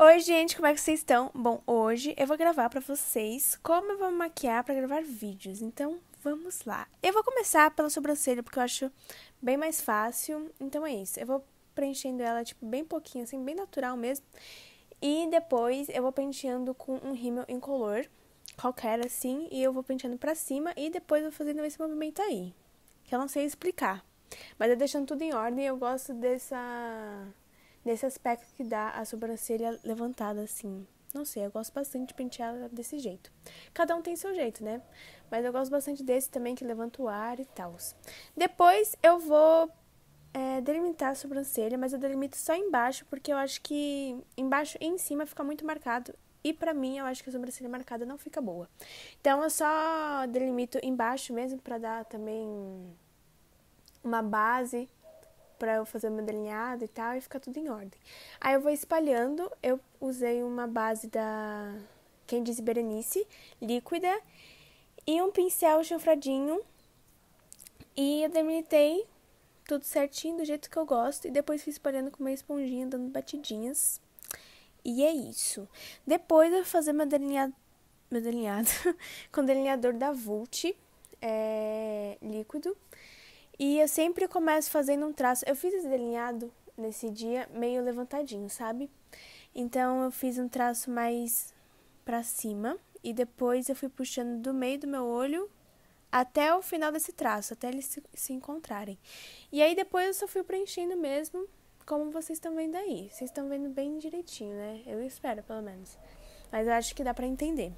Oi, gente, como é que vocês estão? Bom, hoje eu vou gravar para vocês como eu vou me maquiar para gravar vídeos. Então, vamos lá. Eu vou começar pela sobrancelha porque eu acho bem mais fácil. Então é isso. Eu vou preenchendo ela tipo bem pouquinho, assim, bem natural mesmo. E depois eu vou penteando com um rímel incolor, qualquer assim, e eu vou penteando para cima e depois eu vou fazendo esse movimento aí, que eu não sei explicar. Mas eu deixando tudo em ordem, eu gosto dessa Nesse aspecto que dá a sobrancelha levantada assim. Não sei, eu gosto bastante de pentear desse jeito. Cada um tem seu jeito, né? Mas eu gosto bastante desse também, que levanta o ar e tal. Depois eu vou é, delimitar a sobrancelha, mas eu delimito só embaixo, porque eu acho que embaixo e em cima fica muito marcado. E pra mim, eu acho que a sobrancelha marcada não fica boa. Então, eu só delimito embaixo mesmo, pra dar também uma base para eu fazer meu delineado e tal, e fica tudo em ordem. Aí eu vou espalhando, eu usei uma base da Candice Berenice, líquida, e um pincel chanfradinho, e eu delimitei tudo certinho, do jeito que eu gosto, e depois fui espalhando com uma esponjinha, dando batidinhas, e é isso. Depois eu vou fazer meu delineado, meu delineado com o delineador da Vult, é, líquido, e eu sempre começo fazendo um traço. Eu fiz esse delineado nesse dia meio levantadinho, sabe? Então eu fiz um traço mais para cima e depois eu fui puxando do meio do meu olho até o final desse traço, até eles se, se encontrarem. E aí depois eu só fui preenchendo mesmo, como vocês estão vendo aí. Vocês estão vendo bem direitinho, né? Eu espero, pelo menos. Mas eu acho que dá para entender.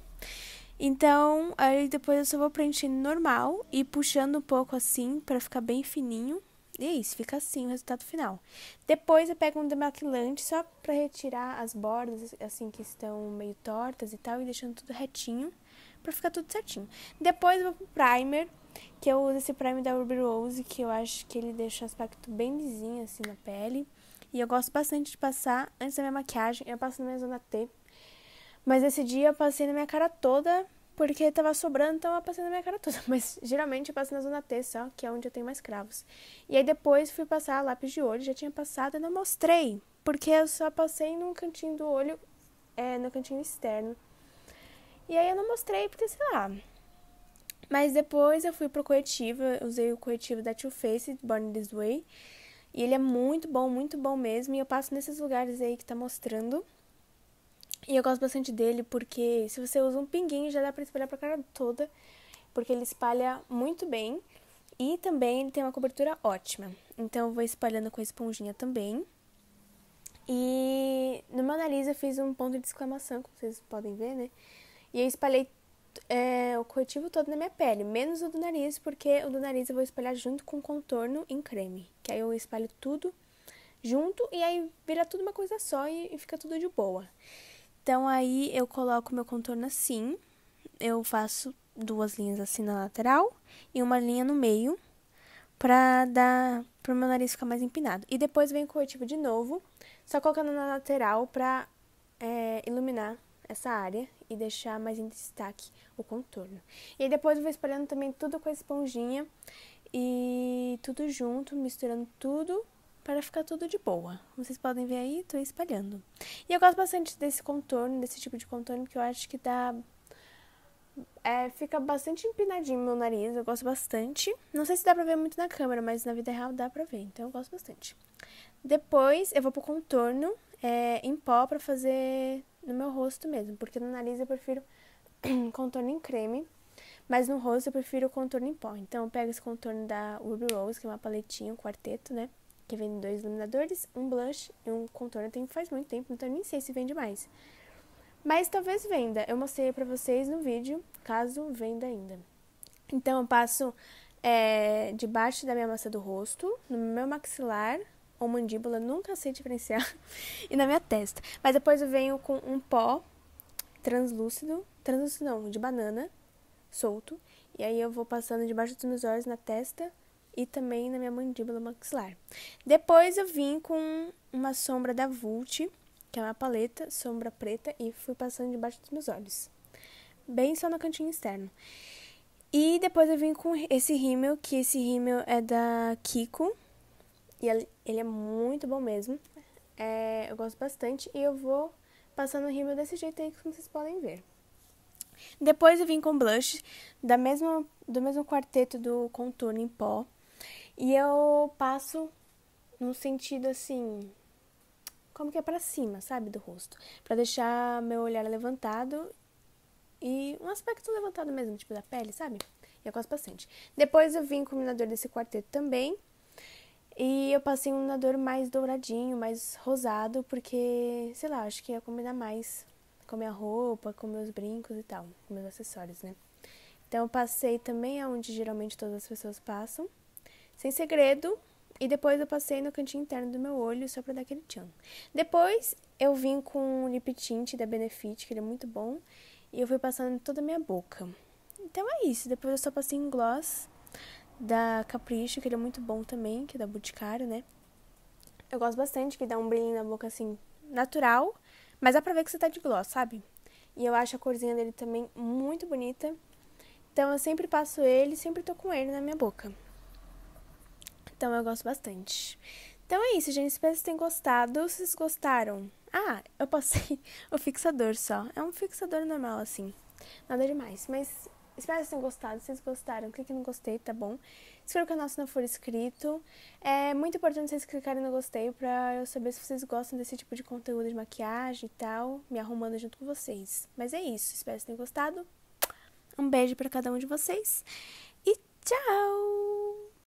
Então, aí depois eu só vou preenchendo normal e puxando um pouco assim para ficar bem fininho. E é isso, fica assim o resultado final. Depois eu pego um demaquilante só para retirar as bordas assim que estão meio tortas e tal e deixando tudo retinho para ficar tudo certinho. Depois eu vou pro primer, que eu uso esse primer da Ruby Rose, que eu acho que ele deixa o aspecto bem lisinho assim na pele. E eu gosto bastante de passar antes da minha maquiagem, eu passo na minha zona T mas esse dia eu passei na minha cara toda, porque tava sobrando, então eu passei na minha cara toda. Mas geralmente eu passo na zona T só, que é onde eu tenho mais cravos. E aí depois fui passar lápis de olho, já tinha passado, e não mostrei, porque eu só passei no cantinho do olho, é, no cantinho externo. E aí eu não mostrei, porque sei lá. Mas depois eu fui pro corretivo, eu usei o corretivo da Too Faced, Born This Way. E ele é muito bom, muito bom mesmo. E eu passo nesses lugares aí que tá mostrando. E eu gosto bastante dele porque se você usa um pinguinho já dá pra espalhar pra cara toda, porque ele espalha muito bem e também ele tem uma cobertura ótima. Então eu vou espalhando com a esponjinha também. E no meu nariz eu fiz um ponto de exclamação, como vocês podem ver, né? E eu espalhei é, o corretivo todo na minha pele, menos o do nariz, porque o do nariz eu vou espalhar junto com o contorno em creme. Que aí eu espalho tudo junto e aí vira tudo uma coisa só e, e fica tudo de boa. Então aí eu coloco meu contorno assim, eu faço duas linhas assim na lateral e uma linha no meio pra dar pro meu nariz ficar mais empinado. E depois vem o corretivo de novo, só colocando na lateral pra é, iluminar essa área e deixar mais em destaque o contorno. E aí depois eu vou espalhando também tudo com a esponjinha e tudo junto, misturando tudo para ficar tudo de boa. Vocês podem ver aí, tô espalhando. E eu gosto bastante desse contorno, desse tipo de contorno, que eu acho que dá... É, fica bastante empinadinho meu nariz, eu gosto bastante. Não sei se dá pra ver muito na câmera, mas na vida real dá pra ver, então eu gosto bastante. Depois eu vou pro contorno é, em pó pra fazer no meu rosto mesmo, porque no nariz eu prefiro contorno em creme. Mas no rosto eu prefiro o contorno em pó. Então eu pego esse contorno da Ruby Rose, que é uma paletinha, um quarteto, né? que vende dois iluminadores, um blush e um contorno. Tem faz muito tempo, então eu nem sei se vende mais. Mas talvez venda. Eu mostrei pra vocês no vídeo, caso venda ainda. Então, eu passo é, debaixo da minha massa do rosto, no meu maxilar ou mandíbula, nunca sei diferenciar, e na minha testa. Mas depois eu venho com um pó translúcido, translúcido não, de banana, solto. E aí eu vou passando debaixo dos meus olhos, na testa, e também na minha mandíbula maxilar. Depois eu vim com uma sombra da Vult, que é uma paleta, sombra preta, e fui passando debaixo dos meus olhos. Bem só no cantinho externo. E depois eu vim com esse rímel, que esse rímel é da Kiko. E ele é muito bom mesmo. É, eu gosto bastante e eu vou passando o rímel desse jeito aí, como vocês podem ver. Depois eu vim com blush da mesma, do mesmo quarteto do contorno em pó e eu passo num sentido assim, como que é para cima, sabe, do rosto, para deixar meu olhar levantado e um aspecto levantado mesmo, tipo da pele, sabe? E quase paciente. Depois eu vim com o iluminador desse quarteto também. E eu passei um iluminador mais douradinho, mais rosado, porque, sei lá, acho que ia combinar mais com minha roupa, com meus brincos e tal, com meus acessórios, né? Então eu passei também aonde geralmente todas as pessoas passam sem segredo. E depois eu passei no cantinho interno do meu olho só pra dar aquele tchan. Depois eu vim com o lip tint da Benefit, que ele é muito bom. E eu fui passando em toda a minha boca. Então é isso. Depois eu só passei em gloss da Capricho, que ele é muito bom também, que é da Boticário, né? Eu gosto bastante, que dá um brilhinho na boca assim, natural. Mas dá pra ver que você tá de gloss, sabe? E eu acho a corzinha dele também muito bonita. Então eu sempre passo ele, sempre tô com ele na minha boca então eu gosto bastante. Então é isso, gente. Espero que vocês tenham gostado. Se vocês gostaram. Ah, eu passei o fixador só. É um fixador normal, assim. Nada demais. Mas espero que vocês tenham gostado. Se vocês gostaram, clique no gostei, tá bom? Espero que o canal se não for inscrito. É muito importante vocês clicarem no gostei pra eu saber se vocês gostam desse tipo de conteúdo de maquiagem e tal. Me arrumando junto com vocês. Mas é isso. Espero que vocês tenham gostado. Um beijo para cada um de vocês. E tchau!